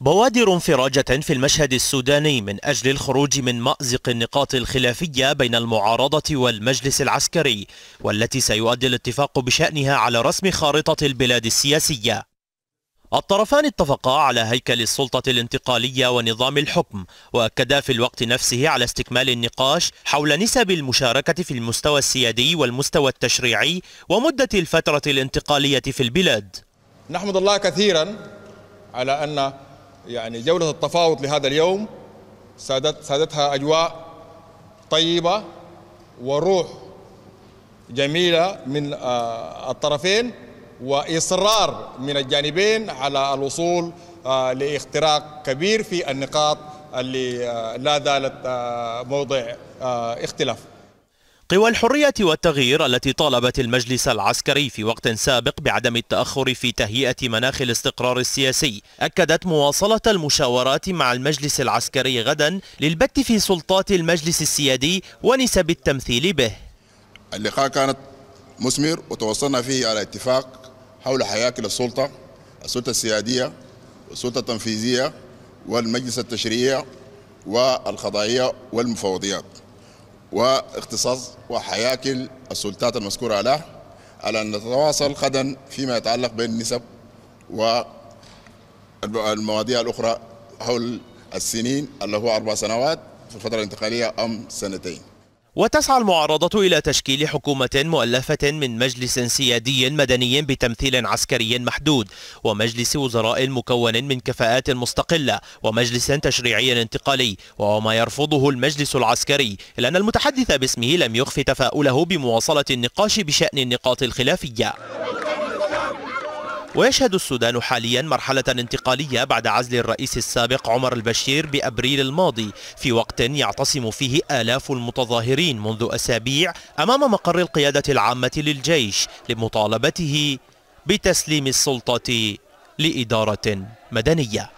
بوادر انفراجة في المشهد السوداني من أجل الخروج من مأزق النقاط الخلافية بين المعارضة والمجلس العسكري والتي سيؤدي الاتفاق بشأنها على رسم خارطة البلاد السياسية الطرفان اتفقا على هيكل السلطة الانتقالية ونظام الحكم وأكدا في الوقت نفسه على استكمال النقاش حول نسب المشاركة في المستوى السيادي والمستوى التشريعي ومدة الفترة الانتقالية في البلاد نحمد الله كثيرا على أن يعني جولة التفاوض لهذا اليوم سادت سادتها أجواء طيبة وروح جميلة من آه، الطرفين وإصرار من الجانبين على الوصول آه، لاختراق كبير في النقاط اللي آه، لا زالت موضع اختلاف قوى الحرية والتغيير التي طالبت المجلس العسكري في وقت سابق بعدم التأخر في تهيئة مناخ الاستقرار السياسي أكدت مواصلة المشاورات مع المجلس العسكري غدا للبت في سلطات المجلس السيادي ونسب التمثيل به اللقاء كانت مثمر وتوصلنا فيه على اتفاق حول هياكل السلطة السلطة السيادية والسلطة التنفيذية والمجلس التشريعي والقضائية والمفوضيات واختصاص وحياكل السلطات المذكورة على على أن نتواصل غدا فيما يتعلق بالنسب والمواضيع الأخرى حول السنين اللي هو أربع سنوات في الفترة الانتقالية أم سنتين وتسعى المعارضة إلى تشكيل حكومة مؤلفة من مجلس سيادي مدني بتمثيل عسكري محدود ومجلس وزراء مكون من كفاءات مستقلة ومجلس تشريعي انتقالي وهو ما يرفضه المجلس العسكري إلا أن المتحدث باسمه لم يخف تفاؤله بمواصلة النقاش بشأن النقاط الخلافية ويشهد السودان حاليا مرحلة انتقالية بعد عزل الرئيس السابق عمر البشير بأبريل الماضي في وقت يعتصم فيه آلاف المتظاهرين منذ أسابيع أمام مقر القيادة العامة للجيش لمطالبته بتسليم السلطة لإدارة مدنية